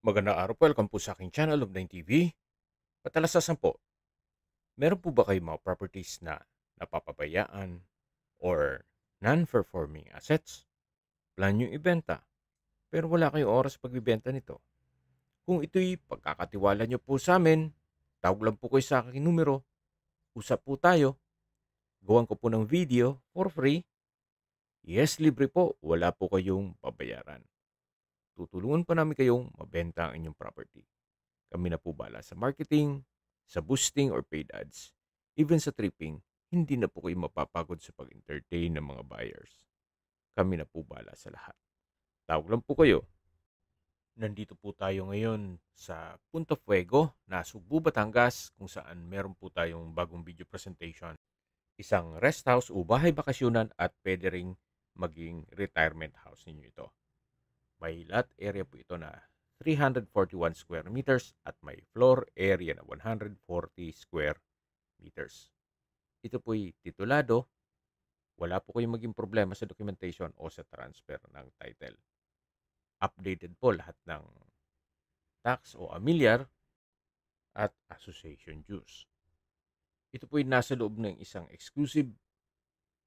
Magandang araw po. Welcome po sa aking channel, 9 TV. Patalasas po, meron po ba kayong mga properties na napapabayaan or non-performing assets? Plan nyo ibenta, pero wala kayong oras pagbibenta nito. Kung ito'y pagkakatiwala nyo po sa amin, tawag lang po kayo sa aking numero, usap po tayo, gawan ko po ng video for free, yes, libre po, wala po kayong babayaran tutulungan pa namin kayong mabenta ang inyong property. Kami na po bala sa marketing, sa boosting or paid ads, even sa tripping, hindi na po kayo mapapagod sa pag-entertain ng mga buyers. Kami na po bala sa lahat. Tawag lang po kayo. Nandito po tayo ngayon sa Punto Fuego na Subo, Batangas kung saan meron po tayong bagong video presentation. Isang rest house o bahay bakasyonan at pwede ring maging retirement house ninyo ito. May lot area po ito na 341 square meters at may floor area na 140 square meters. Ito po'y titulado. Wala po kayong maging problema sa documentation o sa transfer ng title. Updated po lahat ng tax o amilyar at association dues. Ito po ay nasa loob ng isang exclusive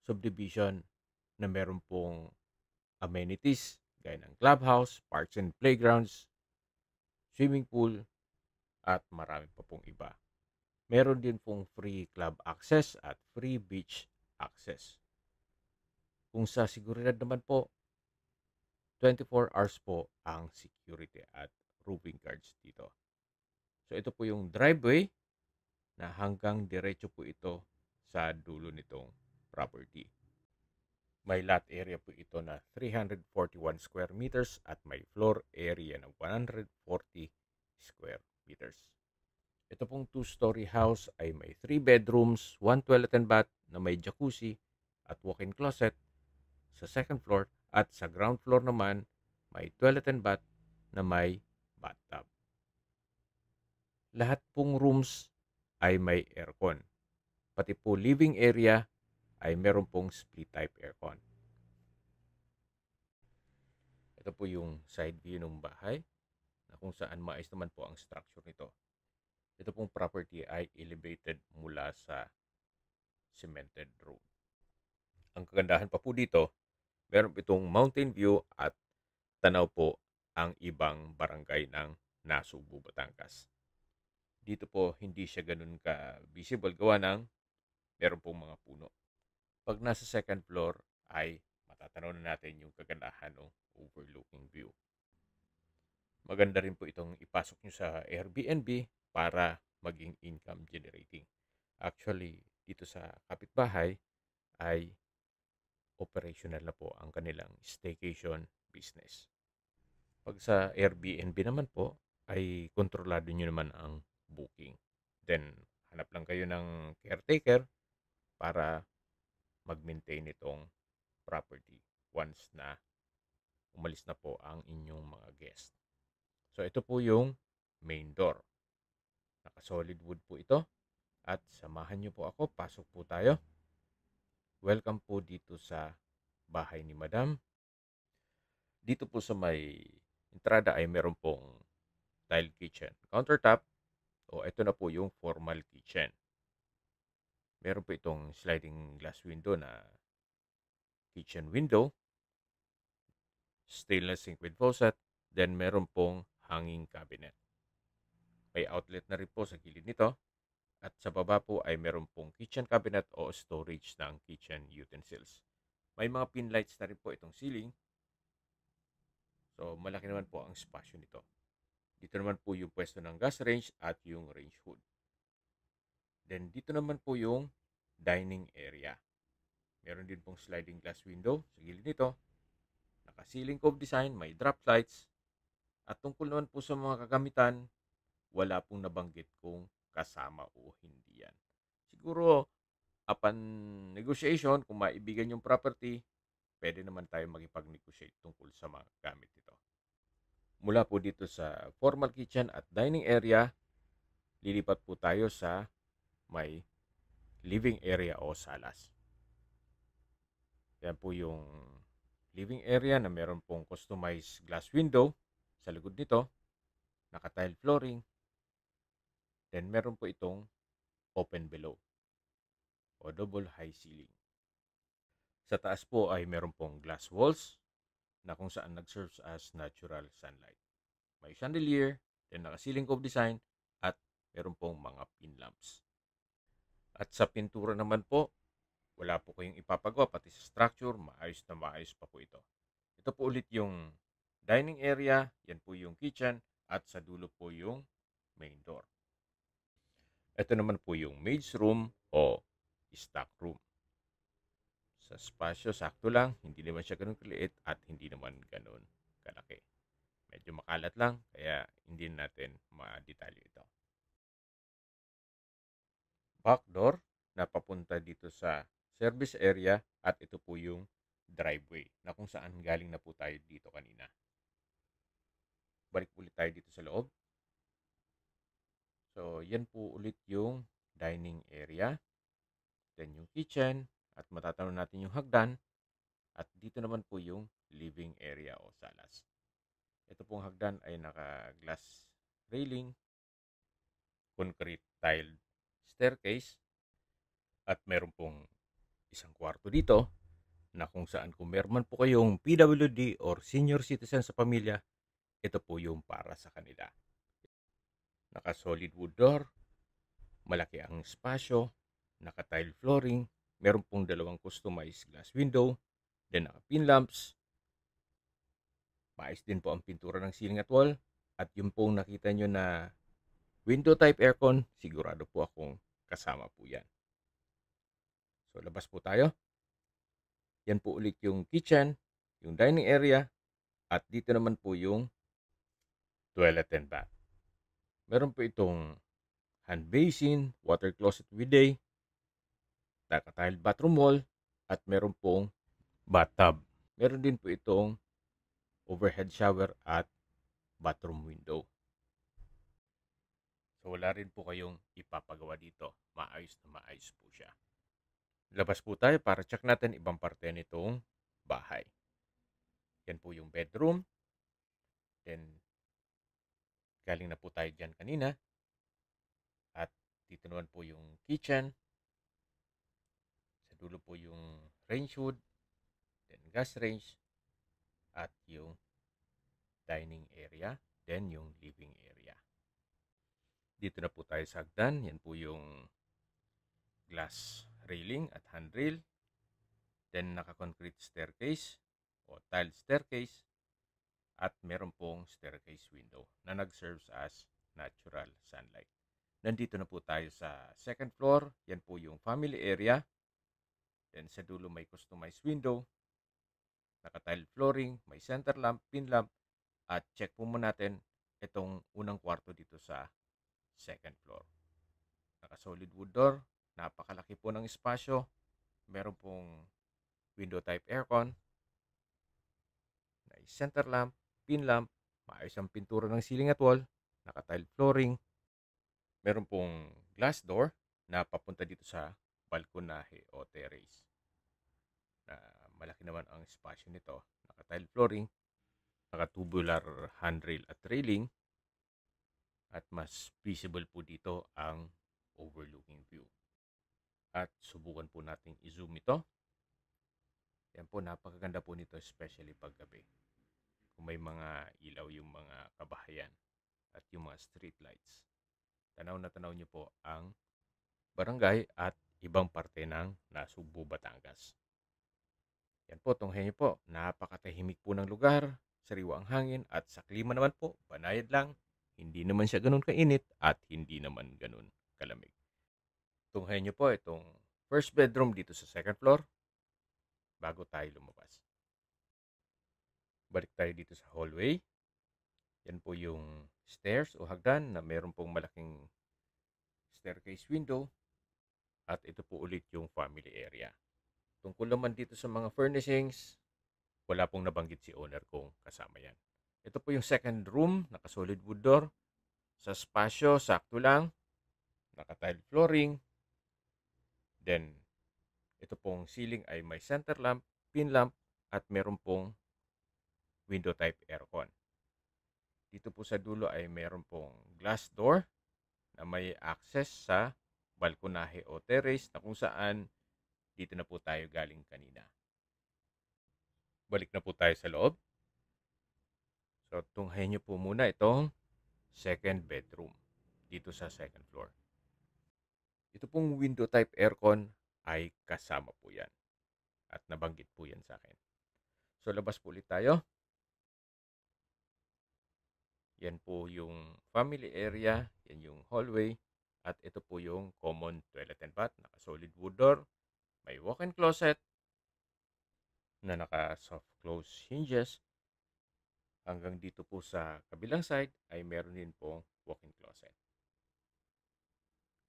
subdivision na meron pong amenities gaya ng clubhouse, parks and playgrounds, swimming pool, at marami pa pong iba. Meron din pong free club access at free beach access. Kung sa seguridad naman po, 24 hours po ang security at roving guards dito. So ito po yung driveway na hanggang diretso po ito sa dulo nitong property. May lot area po ito na 341 square meters at may floor area na 140 square meters. Ito pong two-story house ay may 3 bedrooms, 1 toilet and bath na may jacuzzi at walk-in closet sa second floor at sa ground floor naman may toilet and bath na may bathtub. Lahat pong rooms ay may aircon. Pati po living area ay meron pong split type aircon. Ito po yung side view ng bahay na kung saan maayos naman po ang structure nito. Ito pong property ay elevated mula sa cemented road. Ang kagandahan pa po dito, meron itong mountain view at tanaw po ang ibang barangay ng Nasubo, Batangas. Dito po hindi siya ganun ka visible gawa ng meron pong mga puno pag nasa second floor ay matatanaw na natin yung kagandahan ng overlooking view. Maganda rin po itong ipasok nyo sa Airbnb para maging income generating. Actually, dito sa kapitbahay ay operational na po ang kanilang staycation business. Pag sa Airbnb naman po, ay kontrolado nyo naman ang booking. Then, hanap lang kayo ng caretaker para mag-maintain itong property once na umalis na po ang inyong mga guest. So ito po yung main door. Naka-solid wood po ito. At samahan niyo po ako, pasok po tayo. Welcome po dito sa bahay ni Madam. Dito po sa may entrada ay meron pong tile kitchen countertop. O ito na po yung formal kitchen meron po itong sliding glass window na kitchen window, stainless sink with faucet, then meron pong hanging cabinet. May outlet na rin po sa gilid nito at sa baba po ay meron pong kitchen cabinet o storage ng kitchen utensils. May mga pin lights na rin po itong ceiling. So malaki naman po ang spasyo nito. Dito naman po yung pwesto ng gas range at yung range hood. Then dito naman po yung dining area. Meron din pong sliding glass window sa gilid nito. Naka-ceiling cove design, may drop lights. At tungkol naman po sa mga kagamitan, wala pong nabanggit kung kasama o hindi yan. Siguro, upon negotiation, kung maibigan yung property, pwede naman tayo magipag-negotiate tungkol sa mga gamit nito. Mula po dito sa formal kitchen at dining area, lilipat po tayo sa may living area o salas. Yan po yung living area na meron pong customized glass window sa likod nito, naka-tile flooring, then meron po itong open below o double high ceiling. Sa taas po ay meron pong glass walls na kung saan nag-serve as natural sunlight. May chandelier, then naka-ceiling cove design at meron pong mga pin lamps. At sa pintura naman po, wala po kayong ipapagawa pati sa structure, maayos na maayos pa po ito. Ito po ulit yung dining area, yan po yung kitchen, at sa dulo po yung main door. Ito naman po yung maid's room o stock room. Sa spasyo, sakto lang, hindi naman siya ganun kaliit at hindi naman ganun kalaki. Medyo makalat lang, kaya hindi natin ma-detalye ito back door na papunta dito sa service area at ito po yung driveway na kung saan galing na po tayo dito kanina. Balik ulit tayo dito sa loob. So, yan po ulit yung dining area. Then yung kitchen at matatanaw natin yung hagdan at dito naman po yung living area o salas. Ito pong hagdan ay naka-glass railing, concrete tiled staircase at meron pong isang kwarto dito na kung saan kung meron man po kayong PWD or senior citizen sa pamilya, ito po yung para sa kanila. Naka solid wood door, malaki ang spasyo, naka tile flooring, meron pong dalawang customized glass window, then naka pin lamps, maayos din po ang pintura ng ceiling at wall, at yung pong nakita nyo na window type aircon, sigurado po akong kasama po yan. So, labas po tayo. Yan po ulit yung kitchen, yung dining area, at dito naman po yung toilet and bath. Meron po itong hand basin, water closet with day, nakatiled bathroom wall, at meron pong bathtub. Meron din po itong overhead shower at bathroom window. So wala rin po kayong ipapagawa dito. Maayos na maayos po siya. Labas po tayo para check natin ibang parte nitong bahay. Yan po yung bedroom. Then, galing na po tayo dyan kanina. At dito naman po yung kitchen. Sa dulo po yung range hood. Then, gas range. At yung dining area. Then, yung living area dito na po tayo sa hagdan. Yan po yung glass railing at handrail. Then, naka-concrete staircase o tiled staircase. At meron pong staircase window na nag-serves as natural sunlight. Nandito na po tayo sa second floor. Yan po yung family area. Then, sa dulo may customized window. Naka-tiled flooring, may center lamp, pin lamp. At check po mo natin itong unang kwarto dito sa second floor. Naka-solid wood door. Napakalaki po ng espasyo. Meron pong window type aircon. Nice center lamp, pin lamp, maayos ang pintura ng ceiling at wall, naka-tile flooring. Meron pong glass door na papunta dito sa balkonahe o terrace. Na malaki naman ang espasyo nito. Naka-tile flooring, naka-tubular handrail at railing, at mas feasible po dito ang overlooking view. At subukan po nating i-zoom ito. Yan po, napakaganda po nito especially pag gabi. Kung may mga ilaw yung mga kabahayan at yung mga street lights. Tanaw na tanaw nyo po ang barangay at ibang parte ng Nasugbu, Batangas. Yan po, tunghen nyo po, napakatahimik po ng lugar, sariwa ang hangin at sa klima naman po, banayad lang hindi naman siya ganun kainit at hindi naman ganun kalamig. Tunghayan niyo po itong first bedroom dito sa second floor bago tayo lumabas. Balik tayo dito sa hallway. Yan po yung stairs o hagdan na meron pong malaking staircase window at ito po ulit yung family area. Tungkol naman dito sa mga furnishings, wala pong nabanggit si owner kung kasama yan. Ito po yung second room, naka solid wood door. Sa spasyo, sakto lang. Naka tile flooring. Then, ito pong ceiling ay may center lamp, pin lamp, at meron pong window type aircon. Dito po sa dulo ay meron pong glass door na may access sa balkonahe o terrace na kung saan dito na po tayo galing kanina. Balik na po tayo sa loob. So, tunghayin nyo po muna itong second bedroom dito sa second floor. Ito pong window type aircon ay kasama po yan. At nabanggit po yan sa akin. So, labas po ulit tayo. Yan po yung family area. Yan yung hallway. At ito po yung common toilet and bath. Naka solid wood door. May walk-in closet na naka soft close hinges Hanggang dito po sa kabilang side ay meron din pong walk-in closet.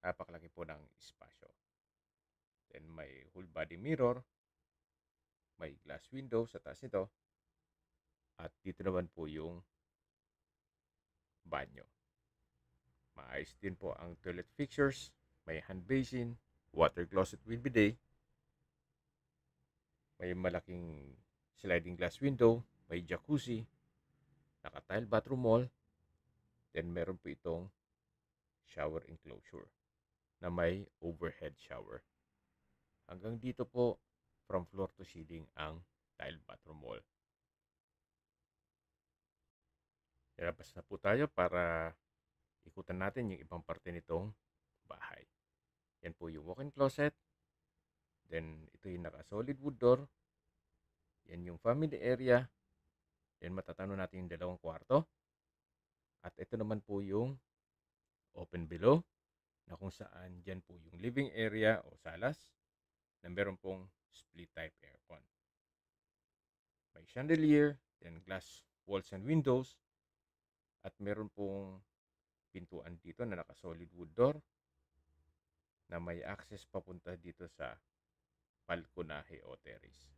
Napakalaki po ng espasyo. Then may whole body mirror, may glass window sa taas nito, at dito naman po yung banyo. Maayos din po ang toilet fixtures, may hand basin, water closet with bidet, may malaking sliding glass window, may jacuzzi, naka-tile bathroom wall. Then meron po itong shower enclosure na may overhead shower. Hanggang dito po from floor to ceiling ang tile bathroom wall. Nilabas na po tayo para ikutan natin yung ibang parte nitong bahay. Yan po yung walk-in closet. Then ito yung naka-solid wood door. Yan yung family area. Then matatano natin yung dalawang kwarto. At ito naman po yung open below na kung saan dyan po yung living area o salas na meron pong split type aircon. May chandelier, then glass walls and windows at meron pong pintuan dito na naka solid wood door na may access papunta dito sa balkonahe o terrace.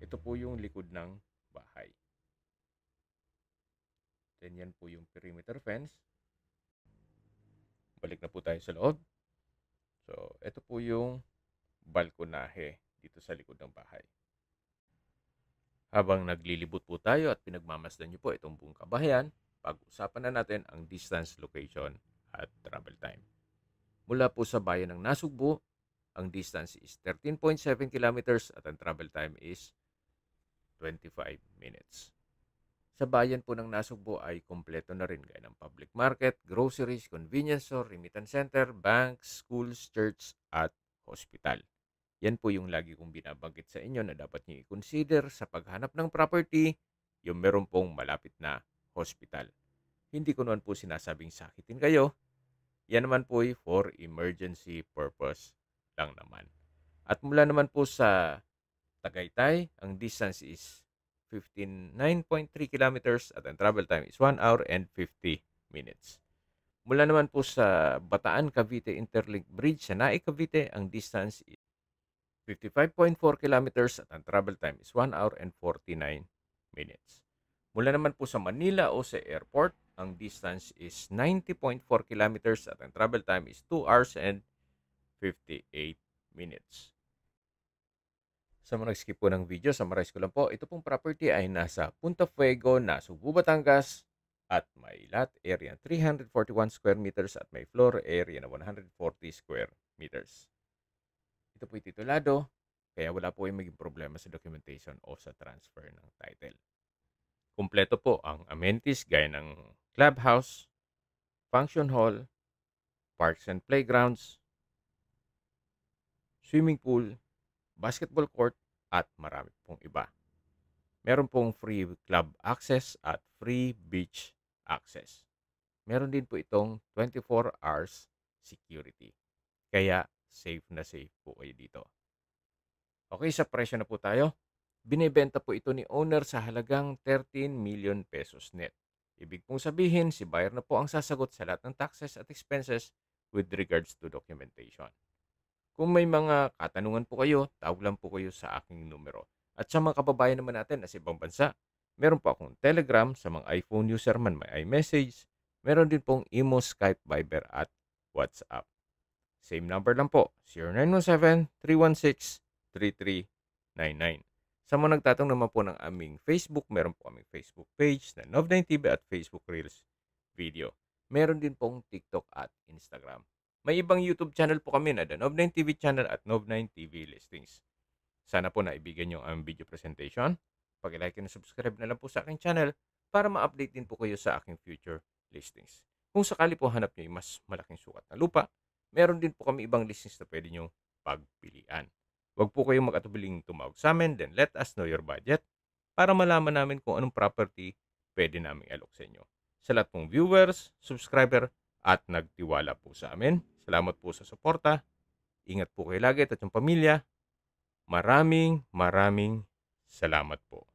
Ito po yung likod ng bahay. Then yan po yung perimeter fence. Balik na po tayo sa loob. So, ito po yung balkonahe dito sa likod ng bahay. Habang naglilibot po tayo at pinagmamasdan niyo po itong buong kabahayan, pag-usapan na natin ang distance, location, at travel time. Mula po sa bayan ng Nasugbo, ang distance is 13.7 kilometers at ang travel time is 25 minutes sa bayan po ng Nasugbo ay kompleto na rin gaya ng public market, groceries, convenience store, remittance center, banks, schools, church at hospital. Yan po yung lagi kong binabanggit sa inyo na dapat niyo i-consider sa paghanap ng property yung meron pong malapit na hospital. Hindi ko naman po sinasabing sakitin kayo. Yan naman po ay for emergency purpose lang naman. At mula naman po sa Tagaytay, ang distance is 59.3 kilometers at ang travel time is 1 hour and 50 minutes. Mula naman po sa Bataan Cavite Interlink Bridge sa Naik Cavite, ang distance is 55.4 kilometers at ang travel time is 1 hour and 49 minutes. Mula naman po sa Manila OSE airport, ang distance is 90.4 kilometers at ang travel time is 2 hours and 58 minutes. Summarize skip po ng video, summarize ko lang po. Ito pong property ay nasa Punta Fuego, na Subo, Batangas at may lot area 341 square meters at may floor area na 140 square meters. Ito po titulado, kaya wala po yung maging problema sa documentation o sa transfer ng title. Kumpleto po ang amenities gaya ng clubhouse, function hall, parks and playgrounds, swimming pool, basketball court at marami pong iba. Meron pong free club access at free beach access. Meron din po itong 24 hours security. Kaya safe na safe po kayo dito. Okay, sa presyo na po tayo. Binebenta po ito ni owner sa halagang 13 million pesos net. Ibig pong sabihin, si buyer na po ang sasagot sa lahat ng taxes at expenses with regards to documentation. Kung may mga katanungan po kayo, tawag lang po kayo sa aking numero. At sa mga kababayan naman natin sa ibang bansa, meron po akong Telegram sa mga iPhone user man may iMessage. Meron din pong Imo, Skype, Viber at WhatsApp. Same number lang po, 0917-316-3399. Sa mga nagtatang naman po ng aming Facebook, meron po aming Facebook page na Nov9TV at Facebook Reels video. Meron din pong TikTok at Instagram. May ibang YouTube channel po kami na The Nov9 TV channel at Nov9 TV listings. Sana po naibigan yung ang video presentation. Pag-like and subscribe na lang po sa aking channel para ma-update din po kayo sa aking future listings. Kung sakali po hanap nyo yung mas malaking sukat na lupa, meron din po kami ibang listings na pwede nyo pagpilian. Huwag po kayong mag-atubiling tumawag sa amin, then let us know your budget para malaman namin kung anong property pwede namin alok sa inyo. Sa lahat pong viewers, subscriber, at nagtiwala po sa amin. Salamat po sa suporta. Ingat po kayo lagi at yung pamilya. Maraming maraming salamat po.